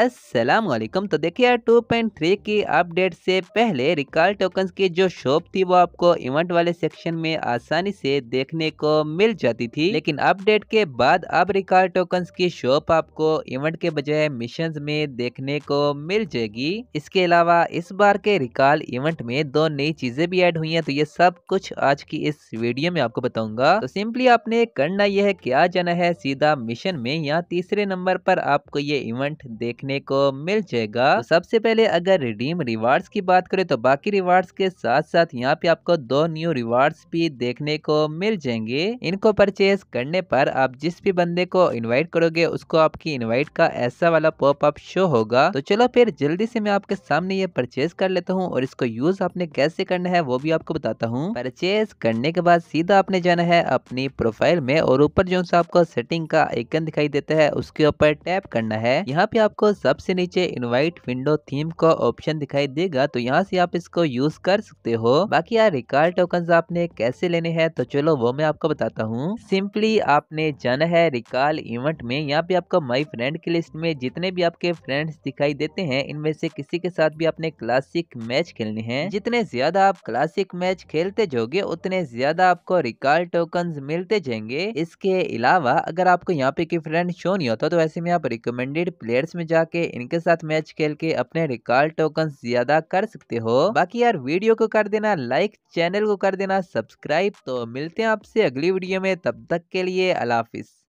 असलम तो देखिए यार 2.3 की अपडेट से पहले रिकॉल टोकन्स की जो शॉप थी वो आपको इवेंट वाले सेक्शन में आसानी से देखने को मिल जाती थी लेकिन अपडेट के बाद अब रिकॉल टोकन्स की शॉप आपको इवेंट के बजाय मिशन में देखने को मिल जाएगी इसके अलावा इस बार के रिकॉल इवेंट में दो नई चीजें भी ऐड हुई हैं तो ये सब कुछ आज की इस वीडियो में आपको बताऊंगा तो सिंपली आपने करना यह है जाना है सीधा मिशन में यहाँ तीसरे नंबर पर आपको ये इवेंट देख देखने को मिल जाएगा तो सबसे पहले अगर रिडीम रिवार्ड्स की बात करें तो बाकी रिवार्ड्स के साथ साथ यहाँ पे आपको दो न्यू रिवार्ड्स भी देखने को मिल जाएंगे इनको परचेज करने पर आप जिस भी बंदे को इनवाइट करोगे उसको आपकी इनवाइट का ऐसा वाला पॉप शो होगा तो चलो फिर जल्दी से मैं आपके सामने ये परचेज कर लेता हूँ और इसको यूज आपने कैसे करना है वो भी आपको बताता हूँ परचेज करने के बाद सीधा आपने जाना है अपनी प्रोफाइल में और ऊपर जो आपको सेटिंग का आइकन दिखाई देता है उसके ऊपर टैप करना है यहाँ पे आपको सबसे नीचे इनवाइट विंडो थीम का ऑप्शन दिखाई देगा तो यहाँ से आप इसको यूज कर सकते हो बाकी यार रिकॉर्ड टोकन आपने कैसे लेने हैं तो चलो वो मैं आपको बताता हूँ सिंपली आपने जाना है रिकॉल इवेंट में यहाँ पे आपको माई फ्रेंड की लिस्ट में जितने भी आपके फ्रेंड्स दिखाई देते हैं इनमें से किसी के साथ भी आपने क्लासिक मैच खेलने हैं जितने ज्यादा आप क्लासिक मैच खेलते जाओगे उतने ज्यादा आपको रिकॉल टोकन मिलते जाएंगे इसके अलावा अगर आपको यहाँ पे की फ्रेंड शो नहीं होता तो ऐसे में आप रिकमेंडेड प्लेयर्स में जाके इनके साथ मैच खेल के अपने रिकॉर्ड टोकन ज्यादा कर सकते हो बाकी यार वीडियो को कर देना लाइक चैनल को कर देना सब्सक्राइब तो मिलते हैं आपसे अगली वीडियो में तब तक के लिए अलाफिज